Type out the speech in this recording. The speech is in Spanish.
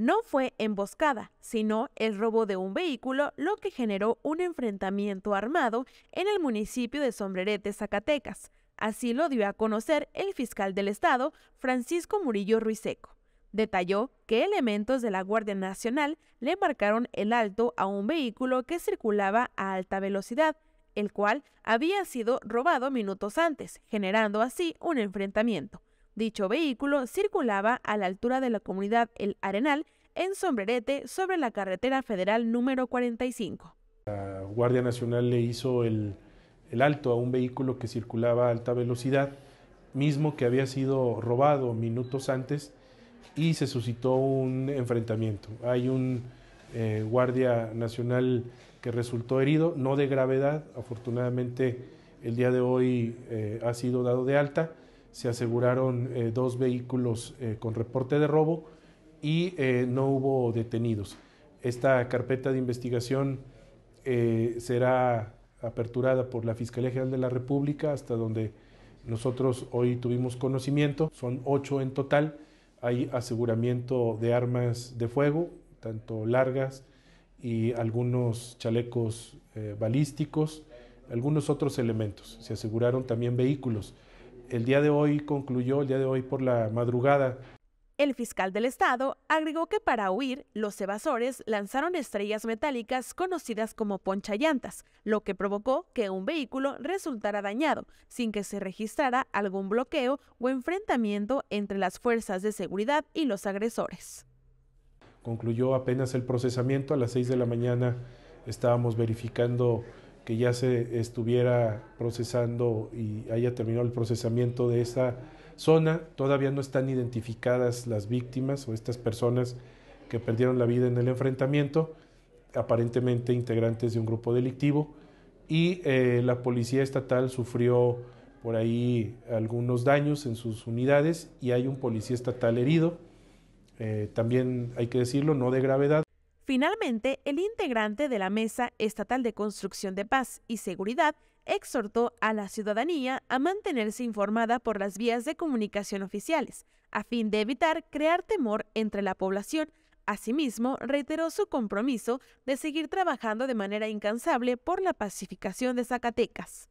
No fue emboscada, sino el robo de un vehículo, lo que generó un enfrentamiento armado en el municipio de Sombrerete, Zacatecas. Así lo dio a conocer el fiscal del estado, Francisco Murillo Ruiseco. Detalló que elementos de la Guardia Nacional le marcaron el alto a un vehículo que circulaba a alta velocidad, el cual había sido robado minutos antes, generando así un enfrentamiento. Dicho vehículo circulaba a la altura de la comunidad El Arenal, en Sombrerete, sobre la carretera federal número 45. La Guardia Nacional le hizo el, alto a un vehículo que circulaba a alta velocidad, mismo que había sido robado minutos antes, y se suscitó un enfrentamiento. Hay un eh, guardia nacional que resultó herido, no de gravedad, afortunadamente el día de hoy eh, ha sido dado de alta se aseguraron eh, dos vehículos eh, con reporte de robo y eh, no hubo detenidos. Esta carpeta de investigación será aperturada por la Fiscalía General de la República hasta donde nosotros hoy tuvimos conocimiento. Son ocho en total. Hay aseguramiento de armas de fuego, tanto largas y algunos chalecos balísticos, algunos otros elementos. Se aseguraron también vehículos el día de hoy concluyó, el día de hoy por la madrugada. El fiscal del estado agregó que para huir, los evasores lanzaron estrellas metálicas conocidas como ponchallantas, lo que provocó que un vehículo resultara dañado, sin que se registrara algún bloqueo o enfrentamiento entre las fuerzas de seguridad y los agresores. Concluyó apenas el procesamiento, a las 6 de la mañana estábamos verificando que ya se estuviera procesando y haya terminado el procesamiento de esa zona. Todavía no están identificadas las víctimas o estas personas que perdieron la vida en el enfrentamiento, aparentemente integrantes de un grupo delictivo. Y eh, la policía estatal sufrió por ahí algunos daños en sus unidades y hay un policía estatal herido, eh, también hay que decirlo, no de gravedad. Finalmente, el integrante de la Mesa Estatal de Construcción de Paz y Seguridad exhortó a la ciudadanía a mantenerse informada por las vías de comunicación oficiales, a fin de evitar crear temor entre la población. Asimismo, reiteró su compromiso de seguir trabajando de manera incansable por la pacificación de Zacatecas.